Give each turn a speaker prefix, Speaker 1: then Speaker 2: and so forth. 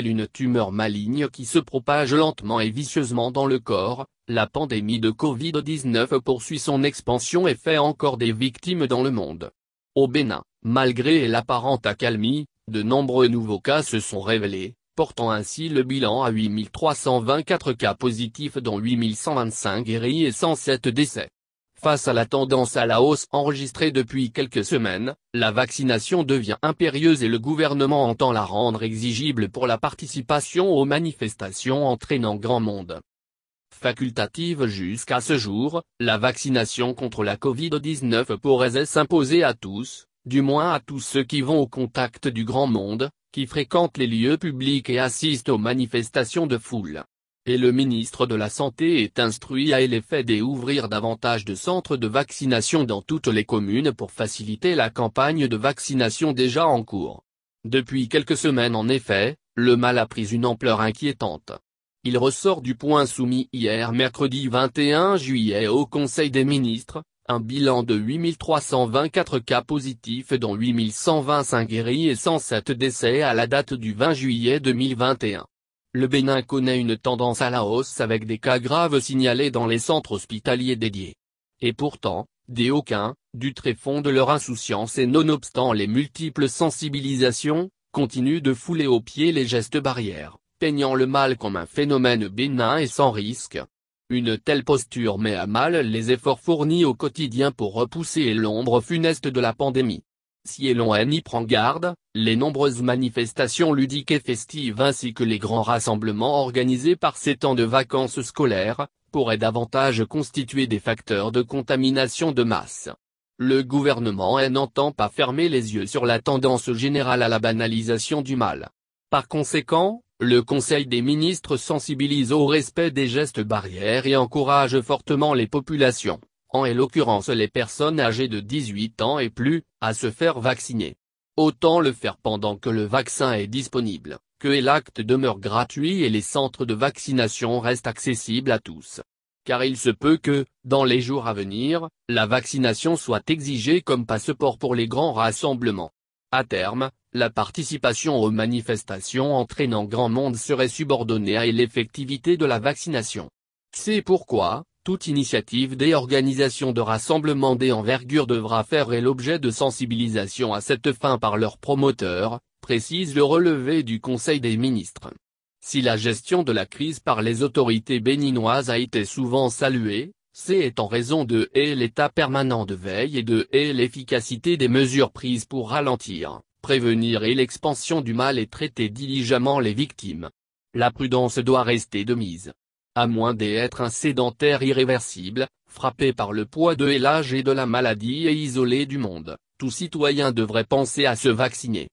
Speaker 1: une tumeur maligne qui se propage lentement et vicieusement dans le corps, la pandémie de Covid-19 poursuit son expansion et fait encore des victimes dans le monde. Au Bénin, malgré l'apparente accalmie, de nombreux nouveaux cas se sont révélés, portant ainsi le bilan à 8324 cas positifs dont 8125 guéris et 107 décès. Face à la tendance à la hausse enregistrée depuis quelques semaines, la vaccination devient impérieuse et le gouvernement entend la rendre exigible pour la participation aux manifestations entraînant grand monde. Facultative jusqu'à ce jour, la vaccination contre la Covid-19 pourrait s'imposer à tous, du moins à tous ceux qui vont au contact du grand monde, qui fréquentent les lieux publics et assistent aux manifestations de foule et le ministre de la Santé est instruit à l'effet d'ouvrir davantage de centres de vaccination dans toutes les communes pour faciliter la campagne de vaccination déjà en cours. Depuis quelques semaines en effet, le mal a pris une ampleur inquiétante. Il ressort du point soumis hier mercredi 21 juillet au Conseil des ministres, un bilan de 8324 cas positifs dont 8125 guéris et 107 décès à la date du 20 juillet 2021. Le Bénin connaît une tendance à la hausse avec des cas graves signalés dans les centres hospitaliers dédiés. Et pourtant, des aucuns, du tréfonds de leur insouciance et nonobstant les multiples sensibilisations, continuent de fouler aux pieds les gestes barrières, peignant le mal comme un phénomène bénin et sans risque. Une telle posture met à mal les efforts fournis au quotidien pour repousser l'ombre funeste de la pandémie. Si Elon n'y prend garde, les nombreuses manifestations ludiques et festives ainsi que les grands rassemblements organisés par ces temps de vacances scolaires, pourraient davantage constituer des facteurs de contamination de masse. Le gouvernement n'entend pas fermer les yeux sur la tendance générale à la banalisation du mal. Par conséquent, le Conseil des ministres sensibilise au respect des gestes barrières et encourage fortement les populations en l'occurrence les personnes âgées de 18 ans et plus, à se faire vacciner. Autant le faire pendant que le vaccin est disponible, que l'acte demeure gratuit et les centres de vaccination restent accessibles à tous. Car il se peut que, dans les jours à venir, la vaccination soit exigée comme passeport pour les grands rassemblements. À terme, la participation aux manifestations entraînant grand monde serait subordonnée à l'effectivité de la vaccination. C'est pourquoi, toute initiative des organisations de rassemblement des envergure devra faire l'objet de sensibilisation à cette fin par leurs promoteurs, précise le relevé du Conseil des ministres. Si la gestion de la crise par les autorités béninoises a été souvent saluée, c'est en raison de l'état permanent de veille et de l'efficacité des mesures prises pour ralentir, prévenir et l'expansion du mal et traiter diligemment les victimes. La prudence doit rester de mise à moins d'être un sédentaire irréversible, frappé par le poids de l'âge et de la maladie et isolé du monde, tout citoyen devrait penser à se vacciner.